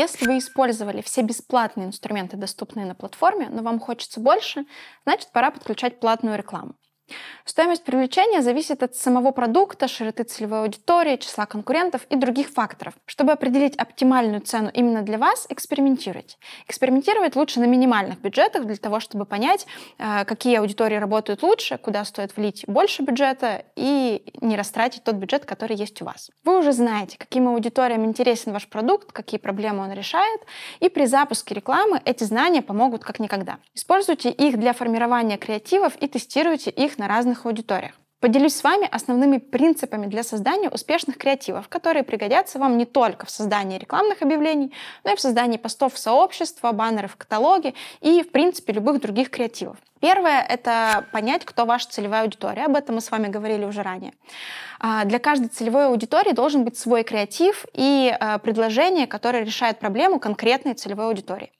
Если вы использовали все бесплатные инструменты, доступные на платформе, но вам хочется больше, значит пора подключать платную рекламу. Стоимость привлечения зависит от самого продукта, широты целевой аудитории, числа конкурентов и других факторов. Чтобы определить оптимальную цену именно для вас, экспериментируйте. Экспериментировать лучше на минимальных бюджетах для того, чтобы понять, э, какие аудитории работают лучше, куда стоит влить больше бюджета и не растратить тот бюджет, который есть у вас. Вы уже знаете, каким аудиториям интересен ваш продукт, какие проблемы он решает, и при запуске рекламы эти знания помогут как никогда. Используйте их для формирования креативов и тестируйте их на разных аудиториях. Поделюсь с вами основными принципами для создания успешных креативов, которые пригодятся вам не только в создании рекламных объявлений, но и в создании постов в сообщества, баннеров в каталоге и, в принципе, любых других креативов. Первое — это понять, кто ваша целевая аудитория. Об этом мы с вами говорили уже ранее. А, для каждой целевой аудитории должен быть свой креатив и а, предложение, которое решает проблему конкретной целевой аудитории.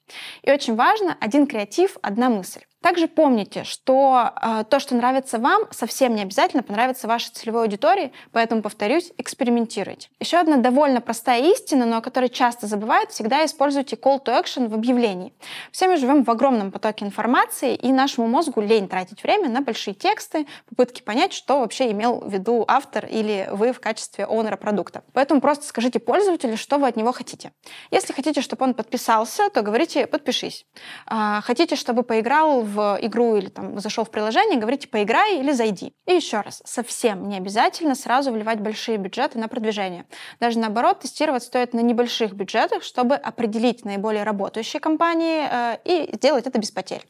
И очень важно — один креатив, одна мысль. Также помните, что э, то, что нравится вам, совсем не обязательно понравится вашей целевой аудитории, поэтому, повторюсь, экспериментируйте. Еще одна довольно простая истина, но о которой часто забывают, всегда используйте call to action в объявлении. Все мы живем в огромном потоке информации, и нашему мозгу лень тратить время на большие тексты, попытки понять, что вообще имел в виду автор или вы в качестве оунера продукта. Поэтому просто скажите пользователю, что вы от него хотите. Если хотите, чтобы он подписался, то говорите «подпишись». А, хотите, чтобы поиграл в в игру или там зашел в приложение, говорите «поиграй» типа, или «зайди». И еще раз, совсем не обязательно сразу вливать большие бюджеты на продвижение. Даже наоборот, тестировать стоит на небольших бюджетах, чтобы определить наиболее работающие компании э, и сделать это без потерь.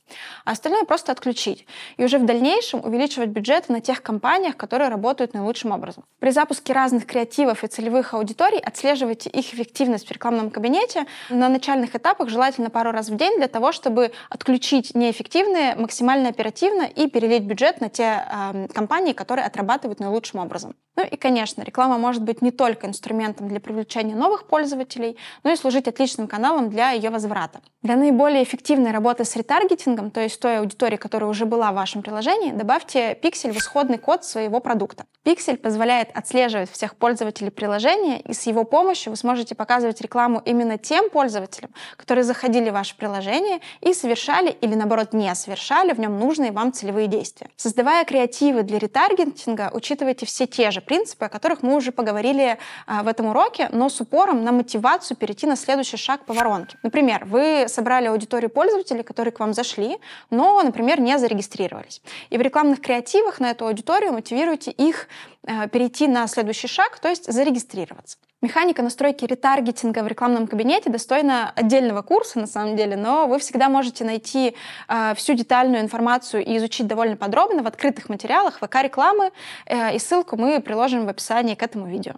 А остальное просто отключить. И уже в дальнейшем увеличивать бюджеты на тех компаниях, которые работают наилучшим образом. При запуске разных креативов и целевых аудиторий отслеживайте их эффективность в рекламном кабинете. На начальных этапах желательно пару раз в день для того, чтобы отключить неэффективность эффективны максимально оперативно и перелить бюджет на те э, компании, которые отрабатывают наилучшим образом. Ну и, конечно, реклама может быть не только инструментом для привлечения новых пользователей, но и служить отличным каналом для ее возврата. Для наиболее эффективной работы с ретаргетингом, то есть той аудитории, которая уже была в вашем приложении, добавьте пиксель в исходный код своего продукта. Пиксель позволяет отслеживать всех пользователей приложения, и с его помощью вы сможете показывать рекламу именно тем пользователям, которые заходили в ваше приложение и совершали или, наоборот, не совершали в нем нужные вам целевые действия. Создавая креативы для ретаргетинга, учитывайте все те же принципы, о которых мы уже поговорили а, в этом уроке, но с упором на мотивацию перейти на следующий шаг по воронке. Например, вы собрали аудиторию пользователей, которые к вам зашли, но, например, не зарегистрировались. И в рекламных креативах на эту аудиторию мотивируйте их Э, перейти на следующий шаг, то есть зарегистрироваться. Механика настройки ретаргетинга в рекламном кабинете достойна отдельного курса, на самом деле, но вы всегда можете найти э, всю детальную информацию и изучить довольно подробно в открытых материалах ВК-рекламы, э, и ссылку мы приложим в описании к этому видео.